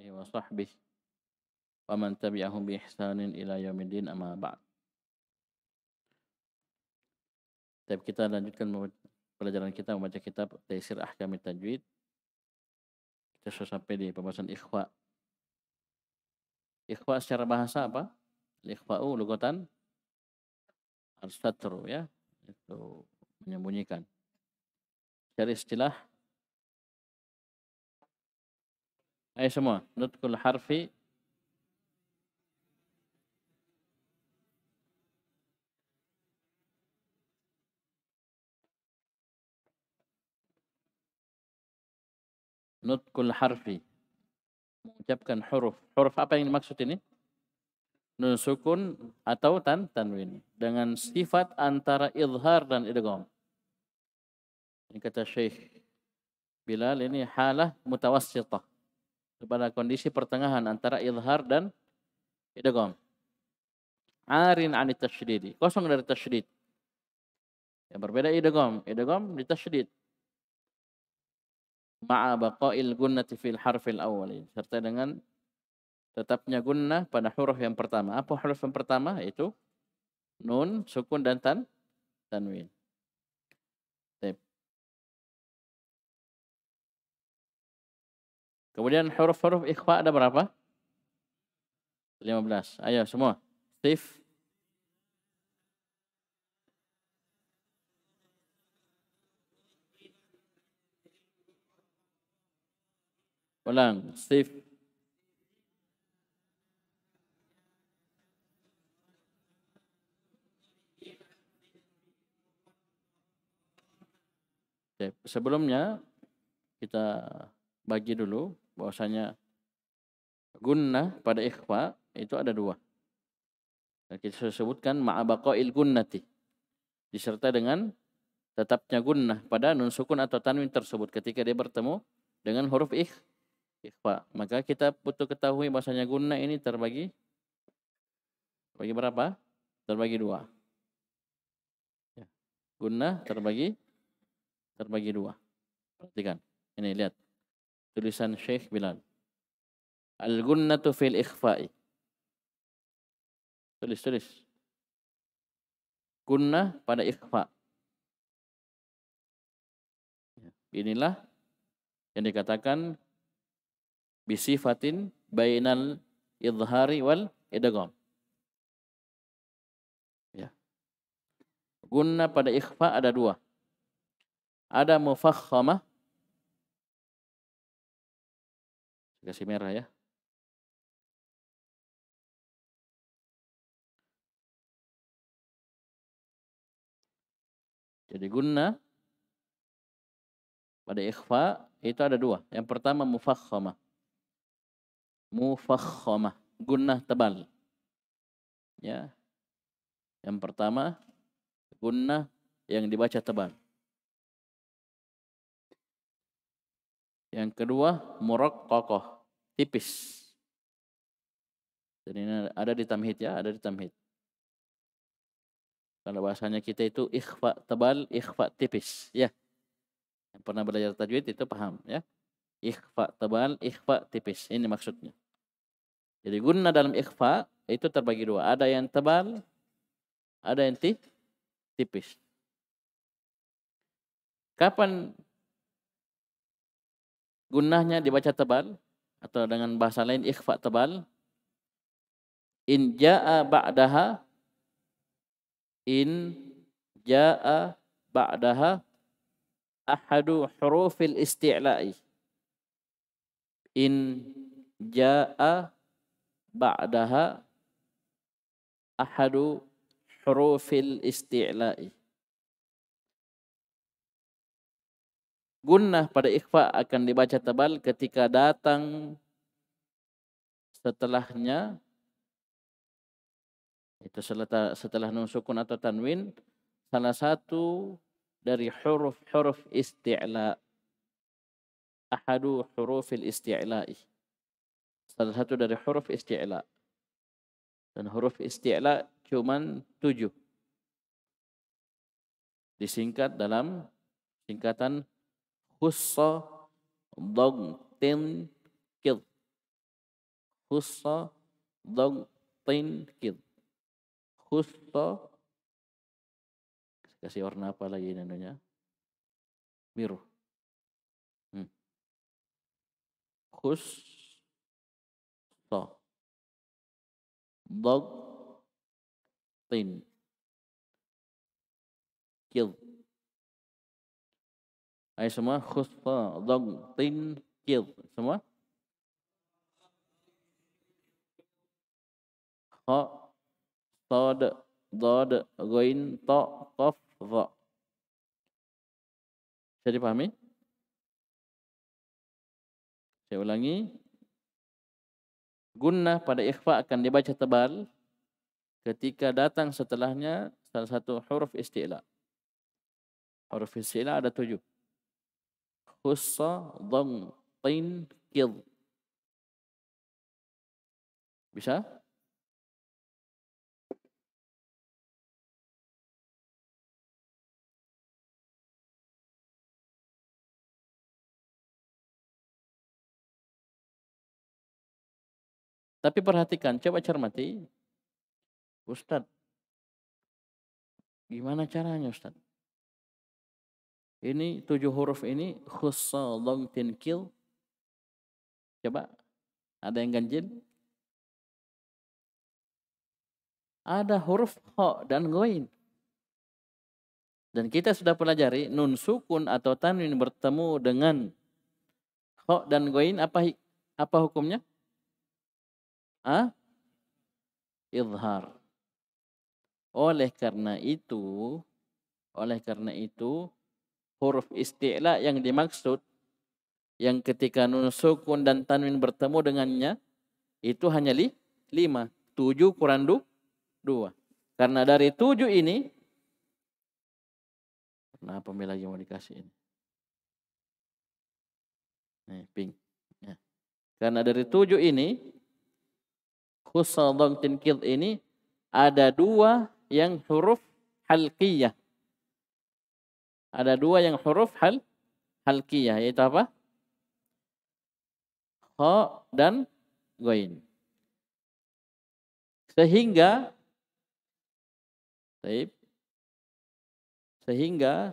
alihi wa sahbihi wa man tabi'ahum bi ihsanin ila yaumiddin amma ba'd. Tapi kita lanjutkan pelajaran kita membaca kitab Taisir Ahkam Tajwid. Kita sudah sampai di pembahasan ikhwa. Ikhwa secara bahasa apa? Ikhwa'u lugatan al-satru ya. Itu menyembunyikan. Dari istilah Ayo semua, nutkul harfi nutkul harfi mengucapkan huruf. Huruf apa yang dimaksud ini? Nun sukun atau tan tanwin dengan sifat antara idhar dan idgham. Ini kata Syekh Bilal ini halah mutawassitah kepada kondisi pertengahan antara izhar dan idgham. Arin anit tasydid. kosong dari tasydid. Yang berbeda idgham, idgham di tasydid. Ma'a baqa'il gunnati fil harfil awwali, serta dengan tetapnya gunnah pada huruf yang pertama. Apa huruf yang pertama? Itu nun, sukun dan tan tanwin. Kemudian huruf-huruf ikhfa ada berapa? 15. Ayo semua. Steve. Ulang. Steve. Sebelumnya kita bagi dulu bahwasanya gunnah pada ikhfa itu ada dua. Dan kita sebutkan ma'abaqail gunnati. Diserta dengan tetapnya gunnah pada nun sukun atau tanwin tersebut ketika dia bertemu dengan huruf ikh, ikhfa. Maka kita butuh ketahui bahwasanya gunnah ini terbagi terbagi berapa? Terbagi dua. Ya. Gunnah terbagi terbagi dua. Perhatikan. Ini lihat. Tulisan Syekh Bilal. Al-gunnatu fil ikhfa'i. Tulis, tulis. Gunnah pada ikhfa. Inilah yang dikatakan bisifatin bainal idhari wal idagam. Ya. pada ikhfa ada dua. Ada mufakhamah Kasih merah ya. Jadi guna pada ikhfa itu ada dua. Yang pertama mufakhamah, mufakhamah guna tebal. Ya. Yang pertama guna yang dibaca tebal. Yang kedua, murok kokoh tipis. Jadi ini ada di tamhid ya, ada di tamhid. Kalau bahasanya kita itu ikhfa tebal, ikhfa tipis, ya. Yang pernah belajar tajwid itu paham ya. Ikhfa tebal, ikhfa tipis. Ini maksudnya. Jadi guna dalam ikhfa itu terbagi dua. Ada yang tebal, ada yang tipis. Kapan gunahnya dibaca tebal atau dengan bahasa lain ikhfa tebal in jaa ba'daha in jaa ba'daha ahadu hurufil isti'la'i in jaa ba'daha ahadu hurufil isti'la'i gunnah pada ikhfa akan dibaca tebal ketika datang setelahnya itu setelah setelah nun sukun atau tanwin salah satu dari huruf-huruf isti'la ahadu hurufil isti'la'i salah satu dari huruf isti'la dan huruf isti'la cuma tujuh disingkat dalam singkatan husa dagtin kid. husa dagtin kid. husa kasih warna apa lagi ini nanunya? Biru. Hmm. dog tin kill Ini semua khusfa dong tin kil semua. Ha sad dad goin, ta qaf za. Jadi pahami? Saya ulangi. Gunnah pada ikhfa akan dibaca tebal ketika datang setelahnya salah satu huruf istilah. Huruf istilah ada tujuh. Husa, dong Tin, kil. Bisa? Tapi perhatikan, coba cermati. Ustadz, gimana caranya Ustadz? Ini tujuh huruf ini khussa tin kil. Coba ada yang ganjil? Ada huruf ho dan goin. Dan kita sudah pelajari nun sukun atau tanwin bertemu dengan ho dan goin apa apa hukumnya? Ah? Izhar. Oleh karena itu, oleh karena itu huruf isti'la yang dimaksud yang ketika nun sukun dan tanwin bertemu dengannya itu hanya li, lima. Tujuh kurang du, dua. Karena dari tujuh ini Nah, pemilih lagi mau dikasih ini? Nih, pink. Ya. Karena dari tujuh ini, khusadong dongtin ini, ada dua yang huruf halqiyah. Ada dua yang huruf hal halkiyah yaitu apa? Ho dan goin. Sehingga Taib. Sehingga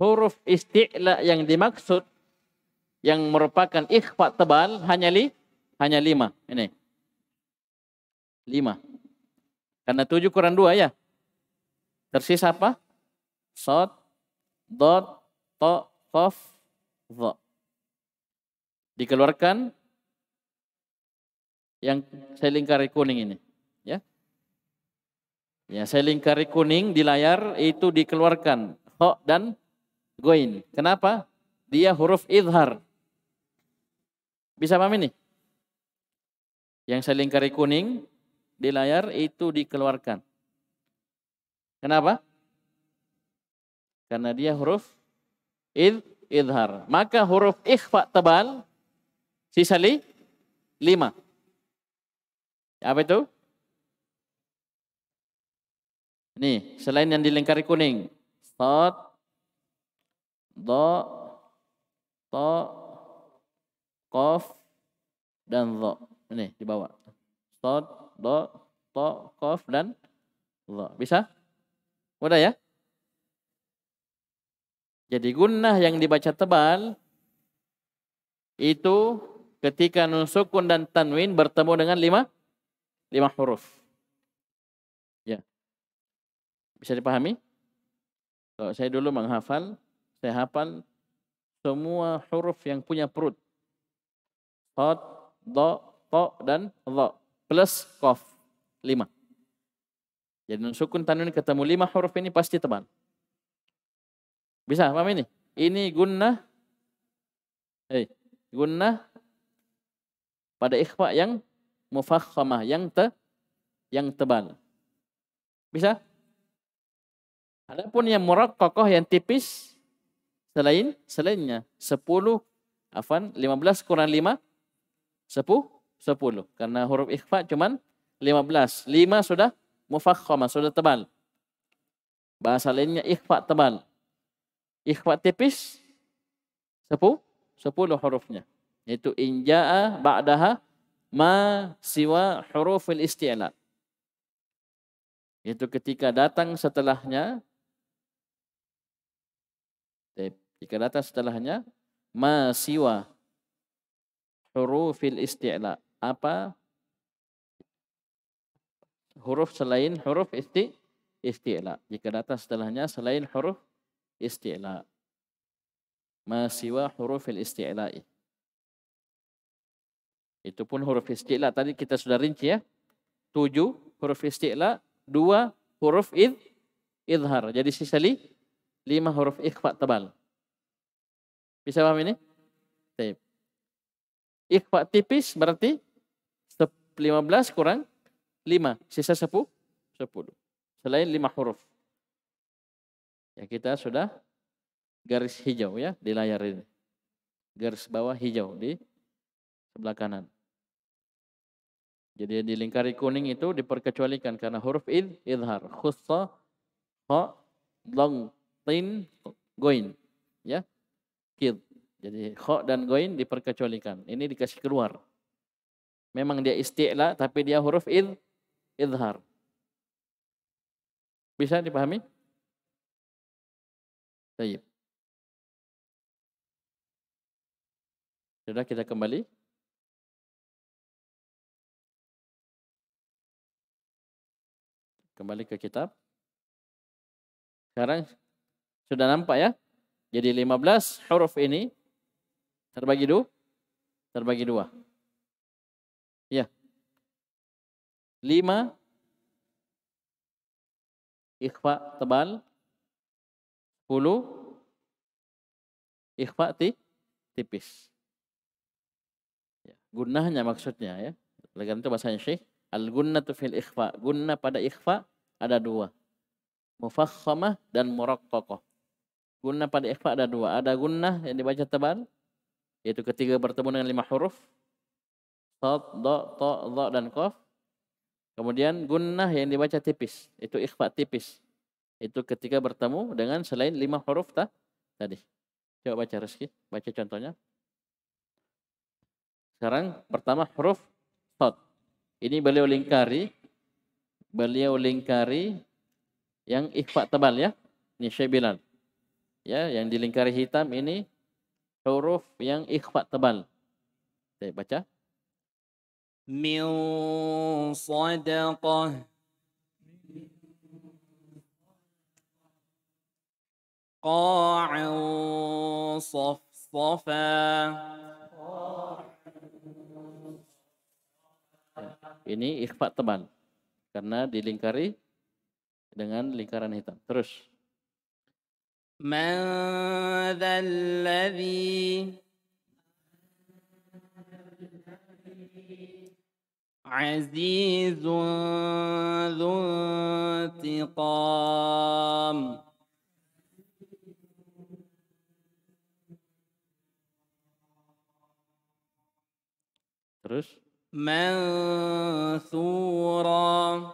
huruf isti'la yang dimaksud yang merupakan ikhfa tebal hanya li hanya lima ini lima karena tujuh kurang dua ya tersisa apa Sod, dot, to, kof, vo Dikeluarkan yang saya lingkari kuning ini. Ya. Ya, saya lingkari kuning di layar itu dikeluarkan ho dan goin. Kenapa? Dia huruf idhar. Bisa paham ini? Yang saya lingkari kuning di layar itu dikeluarkan. Kenapa? Karena dia huruf id idhar. Maka huruf ikhfa tebal sisa li, lima. Apa itu? Nih, selain yang dilingkari kuning. Sot, do, to, kof, dan do. Ini di bawah. Sot, do, to, kof, dan do. Bisa? udah ya? Jadi gunnah yang dibaca tebal itu ketika nun sukun dan tanwin bertemu dengan lima lima huruf. Ya. Bisa dipahami? Kalau saya dulu menghafal, saya hafal semua huruf yang punya perut. Hot, do, to, dan lo. Plus kof. Lima. Jadi nun sukun tanwin ketemu lima huruf ini pasti tebal. Bisa paham ini? Ini gunnah eh gunnah pada ikhfa yang mufakhamah, yang te, yang tebal. Bisa? Adapun yang murak kokoh yang tipis selain selainnya 10 afan 15 kurang 5 10 10 karena huruf ikhfa cuman 15. 5 sudah mufakhamah sudah tebal. Bahasa lainnya ikhfa tebal. ikhfa tipis sepuluh, sepuluh hurufnya yaitu injaa, jaa ba'daha ma siwa hurufil isti'la itu ketika datang setelahnya eh, ketika datang setelahnya ma siwa hurufil isti'la apa huruf selain huruf isti isti'la jika datang setelahnya selain huruf isti'la. Ma siwa huruf isti'la'i. Itu pun huruf isti'la. Tadi kita sudah rinci ya. Tujuh huruf isti'la. Dua huruf id, idhar. Jadi sisa li, lima huruf ikhfa tebal. Bisa paham ini? Taip. Ikhfa tipis berarti 15 kurang 5. Sisa 10, 10. Selain 5 huruf. Ya kita sudah garis hijau ya di layar ini. Garis bawah hijau di sebelah kanan. Jadi di dilingkari kuning itu diperkecualikan karena huruf id idhar khussa ho long tin goin ya kid. Jadi ho dan goin diperkecualikan. Ini dikasih keluar. Memang dia isti'la tapi dia huruf id idhar. Bisa dipahami? Baik. Sudah kita kembali. Kembali ke kitab. Sekarang sudah nampak ya? Jadi 15 huruf ini terbagi dua. Terbagi dua. Ya. Lima ikhfa tebal Hulu ikhfa tipis. Ya, maksudnya ya. Oleh karena itu bahasanya Syekh, al-gunnatu fil ikhfa. Gunnah pada ikhfa ada dua. Mufakhamah dan muraqqaqah. Gunnah pada ikhfa ada dua. Ada gunnah yang dibaca tebal, yaitu ketiga bertemu dengan lima huruf. Sad, do, to, do, dan kof. Kemudian gunnah yang dibaca tipis, itu ikhfa tipis itu ketika bertemu dengan selain lima huruf ta, tadi. Coba baca rezeki, baca contohnya. Sekarang pertama huruf tot. Ini beliau lingkari, beliau lingkari yang ikhfa tebal ya. Ini Syekh Bilal. Ya, yang dilingkari hitam ini huruf yang ikhfa tebal. Saya baca. Min sadaqah قاع صفصفا ini ikhfa teman karena dilingkari dengan lingkaran hitam terus man alladhi azizun dzuntiqam Terus? Mansura.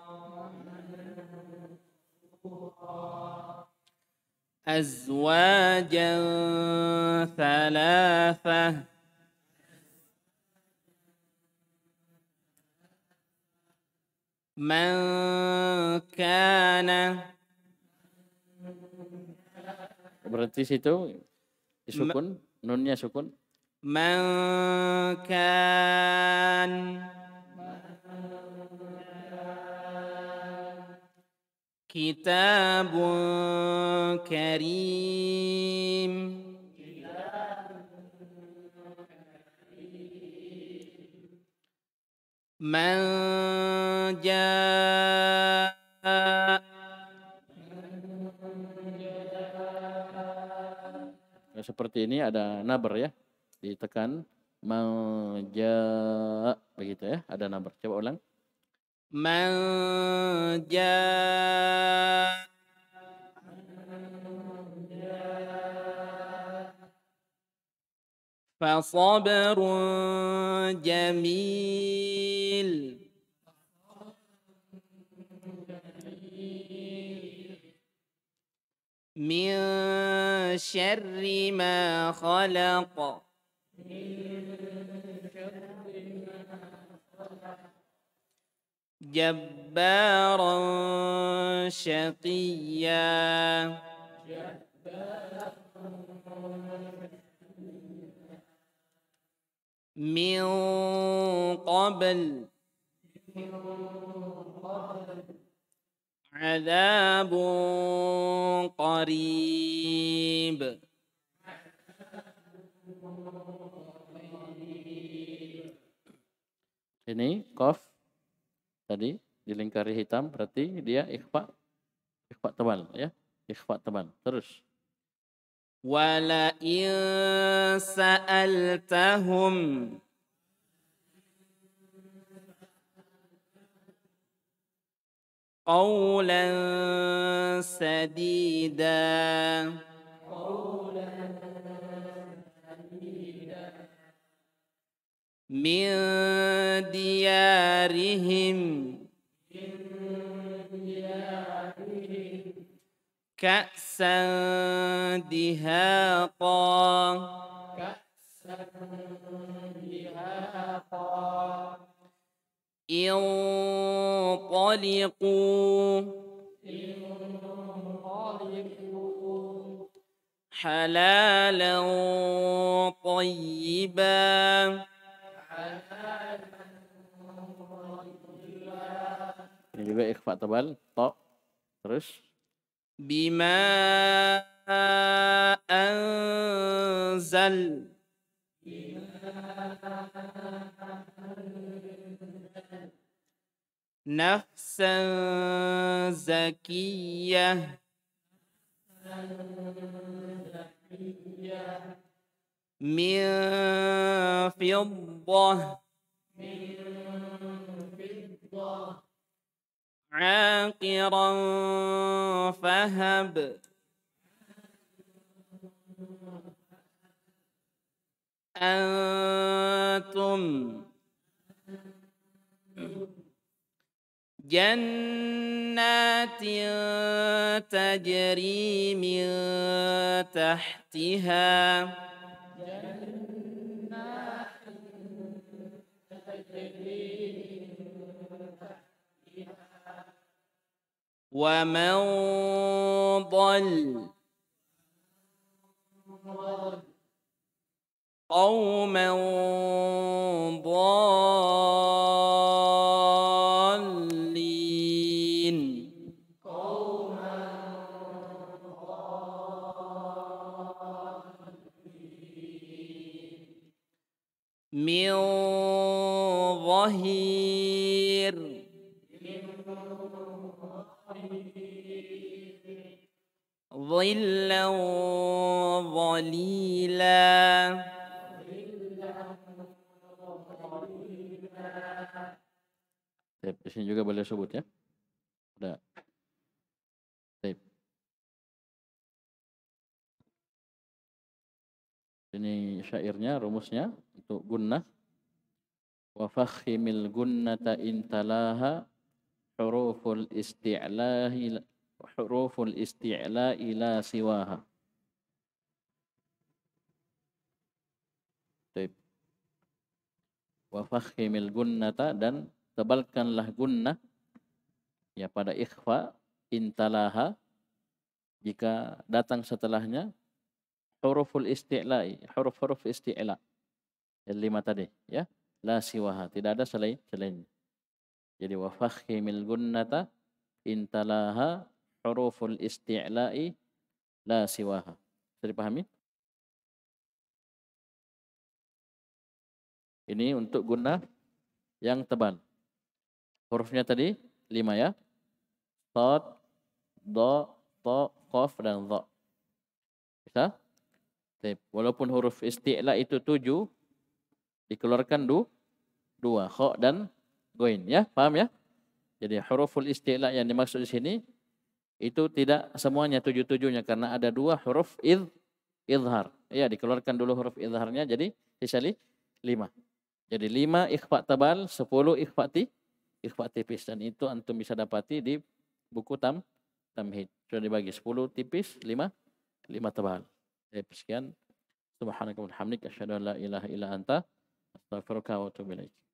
أزواجا ثلاثة من كان berhenti situ disukun nunnya sukun من كان كتاب كريم من جاء seperti ini ada naber ya ditekan maja begitu ya ada number coba ulang maja فصبر جميل من شر ما خلق جبارا شقيا من قبل عذاب قريب ini kof tadi dilingkari hitam berarti dia ikhfa ikhfa tebal ya ikhfa tebal terus wala sa'altahum من ديارهم كأسا دهاقا كأسا دهاقا انطلقوا انطلقوا حلالا طيبا juga ikhfa tebal to terus bima anzal نفسا زكية من فضة عاقرا فهب أنتم جنات تجري من تحتها جنات تجري من تحتها ومن ضل قوما ضال ظلا ظليلا Taip, di sini juga boleh sebut ya. Udah. Ini syairnya, rumusnya untuk gunnah. Wa fakhimil gunnata intalaha huruful isti'lahi huruful isti'la ila siwaha. Taib. Wa fakhimil gunnata dan tebalkanlah gunnah ya pada ikhfa intalaha jika datang setelahnya huruful isti'la'i, huruf-huruf isti'la. Yang lima tadi, ya. La siwaha, tidak ada selain selainnya. Jadi wa fakhimil gunnata intalaha huruful isti'la'i la siwaha. Bisa dipahami? Ini untuk guna yang tebal. Hurufnya tadi lima ya. Tad, do, to, kof, dan do. Bisa? Walaupun huruf isti'la itu tujuh, dikeluarkan du, dua, kho dan goin. Ya, paham ya? Jadi huruful isti'la yang dimaksud di sini itu tidak semuanya tujuh-tujuhnya karena ada dua huruf id idhar. Ya, dikeluarkan dulu huruf idharnya jadi sisa lima. Jadi lima ikhfa tebal, sepuluh ikhfa, ti, ikhfa tipis. Dan itu antum bisa dapati di buku tam tamhid. Sudah dibagi sepuluh tipis, lima lima tebal. Jadi sekian. Subhanakallahumma hamdika asyhadu an la ilaha illa anta astaghfiruka wa atubu ilaik.